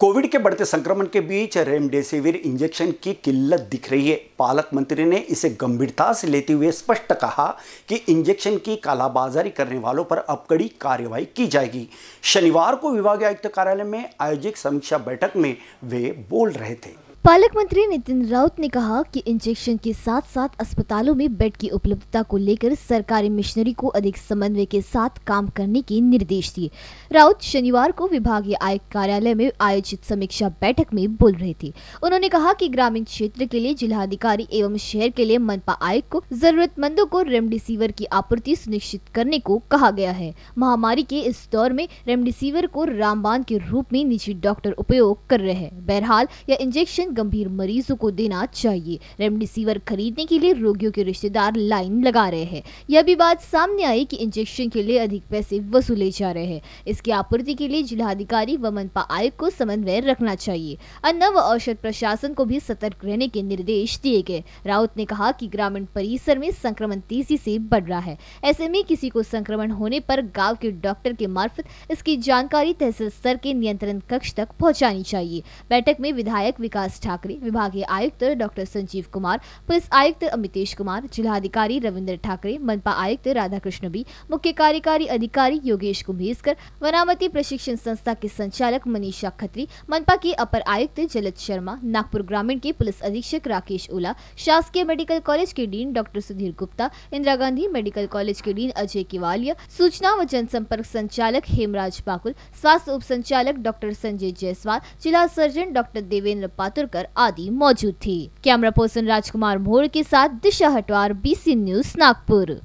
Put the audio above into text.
Covid के बढ़ते संक्रमण के बीच रेमडेसिविर इंजेक्शन की किल्लत दिख रही है पालक मंत्री ने इसे गंभीरता से लेते हुए स्पष्ट कहा कि इंजेक्शन की कालाबाजारी करने वालों पर अब कड़ी कार्रवाई की जाएगी शनिवार को विभागीय आयुक्त कार्यालय में आयोजित समीक्षा बैठक में वे बोल रहे थे पालक मंत्री नितिन राउत ने कहा कि इंजेक्शन के साथ साथ अस्पतालों में बेड की उपलब्धता को लेकर सरकारी मिशनरी को अधिक समन्वय के साथ काम करने के निर्देश दिए राउत शनिवार को विभागीय आयुक्त कार्यालय में आयोजित समीक्षा बैठक में बोल रहे थे उन्होंने कहा कि ग्रामीण क्षेत्र के लिए जिलाधिकारी एवं शहर के लिए मनपा आयुक्त को जरूरतमंदों को रेमडेसिविर की आपूर्ति सुनिश्चित करने को कहा गया है महामारी के इस दौर में रेमडेसिविर को रामबान के रूप में निजी डॉक्टर उपयोग कर रहे हैं बहरहाल यह इंजेक्शन गंभीर मरीजों को देना चाहिए रेमडेसिविर खरीदने के लिए रोगियों के रिश्तेदार लाइन लगा रहे हैं यह भी बात सामने आई कि इंजेक्शन के लिए अधिक पैसे वसूले जा रहे हैं इसकी आपूर्ति के लिए जिलाधिकारी व मनपा आयुक्त को समन्वय रखना चाहिए अन्न व औषध प्रशासन को भी सतर्क रहने के निर्देश दिए गए राउत ने कहा की ग्रामीण परिसर में संक्रमण तेजी से बढ़ रहा है ऐसे में किसी को संक्रमण होने पर गाँव के डॉक्टर के मार्फत इसकी जानकारी तहसील स्तर के नियंत्रण कक्ष तक पहुँचानी चाहिए बैठक में विधायक विकास ठाकरे विभागीय आयुक्त डॉक्टर संजीव कुमार पुलिस आयुक्त अमितेश कुमार जिलाधिकारी रविंद्र ठाकरे मनपा आयुक्त राधाकृष्ण बी मुख्य कार्यकारी अधिकारी योगेश कुंभेसकर वनामती प्रशिक्षण संस्था के संचालक मनीषा खत्री मनपा के अपर आयुक्त जलत शर्मा नागपुर ग्रामीण के पुलिस अधीक्षक राकेश ओला शासकीय मेडिकल कॉलेज के dean doctor Sudhir Gupta Indira Gandhi medical college के डीन अजय केवालिया सूचना व जनसंपर्क संचालक हेमराज बाकुल स्वास्थ्य उप संचालक डॉक्टर संजय जायसवाल जिला सर्जन डॉक्टर देवेंद्र पात्र होलकर आदि मौजूद थी कैमरा पर्सन राजकुमार मोर के साथ दिशा हटवार बीसी न्यूज नागपुर